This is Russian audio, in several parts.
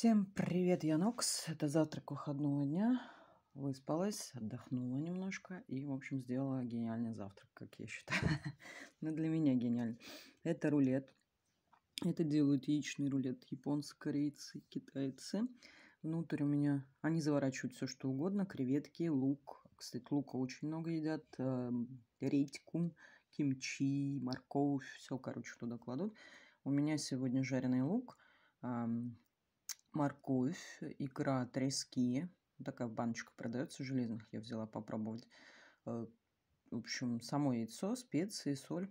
Всем привет, я Нокс. Это завтрак выходного дня. Выспалась, отдохнула немножко и, в общем, сделала гениальный завтрак, как я считаю. Но ну, для меня гениальный. Это рулет. Это делают яичный рулет японцы, корейцы, китайцы. Внутрь у меня... Они заворачивают все, что угодно. Креветки, лук. Кстати, лука очень много едят. Эм, редьку, кимчи, морковь. Все, короче, туда кладут. У меня сегодня жареный лук эм, морковь, икра трески. Такая баночка продается в железных, я взяла попробовать. Э, в общем, само яйцо, специи, соль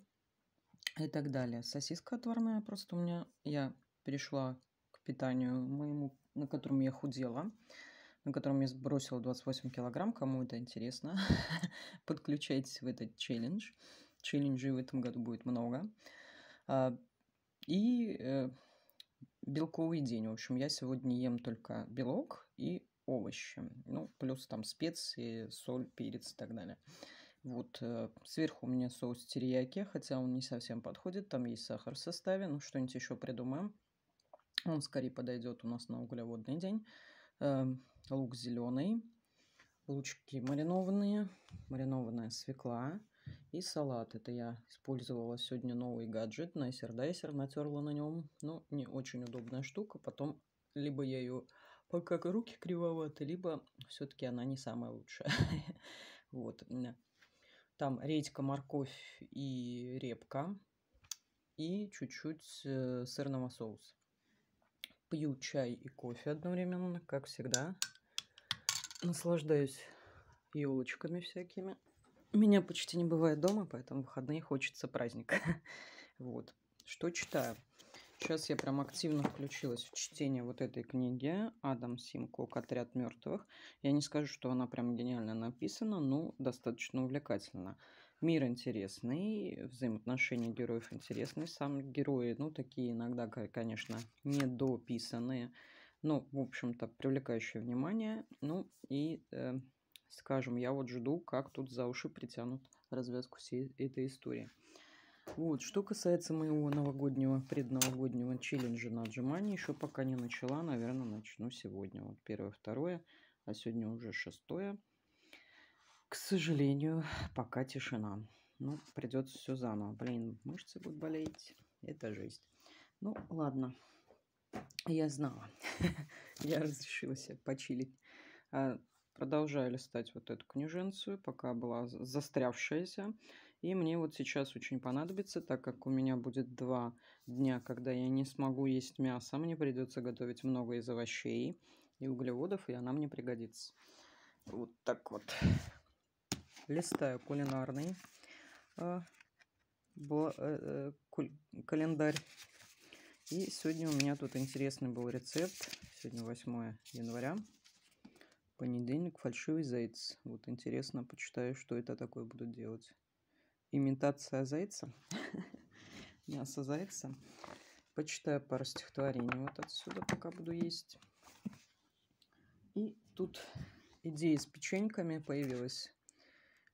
и так далее. Сосиска отварная просто у меня... Я перешла к питанию моему, на котором я худела, на котором я сбросила 28 килограмм. Кому это интересно, подключайтесь в этот челлендж. Челленджей в этом году будет много. А, и э, белковый день. В общем, я сегодня ем только белок и овощи. Ну, плюс там специи, соль, перец и так далее. Вот, э, сверху у меня соус терияки, хотя он не совсем подходит, там есть сахар в составе, ну что-нибудь еще придумаем. Он скорее подойдет у нас на углеводный день. Эм, лук зеленый, лучки маринованные, маринованная свекла, и салат. Это я использовала сегодня новый гаджет. Найсердайсер натерла на нем. Ну, не очень удобная штука. Потом либо я ее пока руки кривоваты, либо все-таки она не самая лучшая. Вот. Там редька, морковь и репка. И чуть-чуть э, сырного соуса. Пью чай и кофе одновременно, как всегда. Наслаждаюсь елочками всякими. Меня почти не бывает дома, поэтому в выходные хочется праздника. Вот. Что читаю? Сейчас я прям активно включилась в чтение вот этой книги Адам Симко «Отряд мертвых». Я не скажу, что она прям гениально написана, но достаточно увлекательно. Мир интересный, взаимоотношения героев интересные. Сам герои, ну, такие иногда, конечно, недописанные, но, в общем-то, привлекающие внимание. Ну, и э, скажем, я вот жду, как тут за уши притянут развязку всей этой истории. Вот, что касается моего новогоднего, предновогоднего челленджа на отжимании, еще пока не начала, наверное, начну сегодня. Вот первое, второе, а сегодня уже шестое. К сожалению, пока тишина. Ну, придется все заново. Блин, мышцы будут болеть. Это жесть. Ну, ладно. Я знала. Я разрешила себе почилить. А Продолжаю листать вот эту книженцию, пока была застрявшаяся. И мне вот сейчас очень понадобится, так как у меня будет два дня, когда я не смогу есть мясо. Мне придется готовить много из овощей и углеводов, и она мне пригодится. Вот так вот. Листаю кулинарный а, э, бла, э, куль, календарь. И сегодня у меня тут интересный был рецепт. Сегодня 8 января. Понедельник фальшивый заяц. Вот интересно, почитаю, что это такое будут делать. Имитация зайца. Мясо зайца. Почитаю пару стихотворений вот отсюда, пока буду есть. И тут идея с печеньками появилась.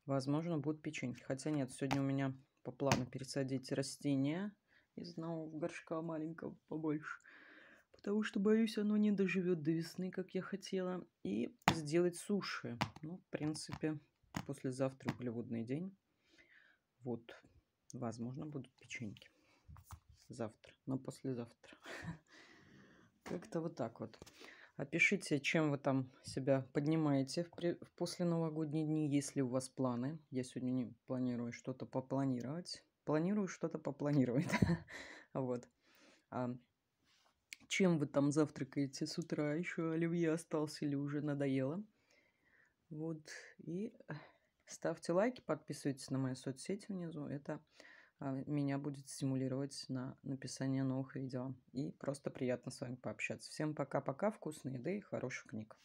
Возможно, будут печеньки. Хотя нет, сегодня у меня по плану пересадить растения из нового горшка маленького побольше. Потому что, боюсь, оно не доживет до весны, как я хотела. И сделать суши. Ну, в принципе, послезавтра углеводный день. Вот, возможно, будут печеньки. Завтра, но послезавтра. Как-то вот так вот. Опишите, чем вы там себя поднимаете в, при... в посленовогодние дни, если у вас планы. Я сегодня не планирую что-то попланировать. Планирую что-то попланировать. вот. А чем вы там завтракаете с утра? Еще оливье а остался или уже надоело? Вот. И ставьте лайки, подписывайтесь на мои соцсети внизу. Это а, меня будет стимулировать на написание новых видео. И просто приятно с вами пообщаться. Всем пока-пока, вкусной еды и хороших книг.